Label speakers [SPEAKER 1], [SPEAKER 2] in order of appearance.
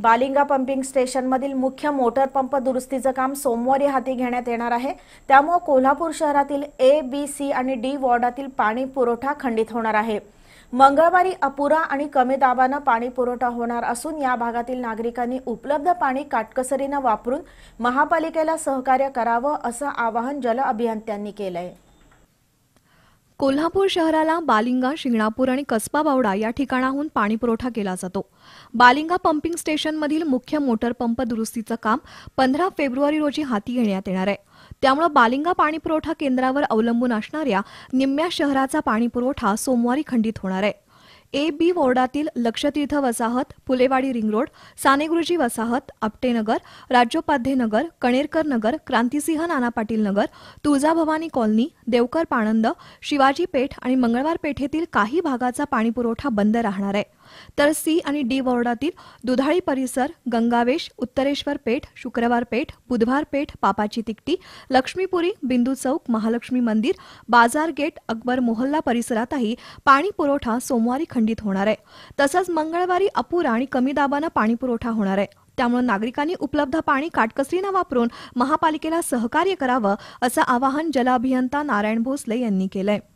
[SPEAKER 1] Balinga pumping स्टेशनमधील मुख्य motor pump दुरुस्तीचं काम सोमवारी हाती घेण्यात येणार आहे त्यामुळे कोल्हापूर शहरातील ए बी सी आणि डी वॉर्डातील पाणी पुरवठा खंडित होणार आहे मंगळवारी अपुरा आणि कमी दाबानं पाणी पुरवठा होणार असून या भागातील नागरिकांनी उपलब्ध पाणी काटकसरीनं वापरून महापालिकेला सहकार्य करावं असं आवाहन जल अभियंत्यांनी केलं आहे
[SPEAKER 2] कोल्हापूर शहराला बालिंगा शिंगणापूर आणि कसबा बावडा या ठिकाणाहून पाणीपुरवठा केला जातो बालिंगा पंपिंग स्टेशनमधील मुख्य मोटर पंप दुरुस्तीचं काम पंधरा फेब्रुवारी रोजी हाती घेण्यात येणार आहे त्यामुळे बालिंगा पाणीपुरवठा केंद्रावर अवलंबून असणाऱ्या निम्म्या शहराचा पाणीपुरवठा सोमवारी खंडित होणार आहे ए बी वॉर्डातील लक्षतीर्थ वसाहत फुलेवाडी रिंगरोड सानेगुरुजी वसाहत आपटेनगर राज्योपाध्ये नगर कणेरकर नगर क्रांतिसिंह नाना पाटील नगर तुळजाभवानी कॉलनी देवकर पाणंद शिवाजी पेठ आणि मंगळवार पेठेतील काही भागाचा पाणीपुरवठा बंद राहणार आहे तर सी आणि डी वॉर्डातील दुधाळी परिसर गंगावेश उत्तरेश्वर पेठ शुक्रवार पेठ बुधवार पेठ पापाची तिकटी लक्ष्मीपुरी बिंदू चौक महालक्ष्मी मंदिर बाजार गेट अकबर मोहल्ला परिसरातही पाणी पुरवठा सोमवारी खंडित होणार आहे तसंच मंगळवारी अपुरा आणि कमी दाबाने पाणी पुरवठा होणार आहे त्यामुळे नागरिकांनी उपलब्ध पाणी काटकसरीनं वापरून महापालिकेला सहकार्य करावं असं आवाहन जलअभियंता नारायण भोसले यांनी केलंय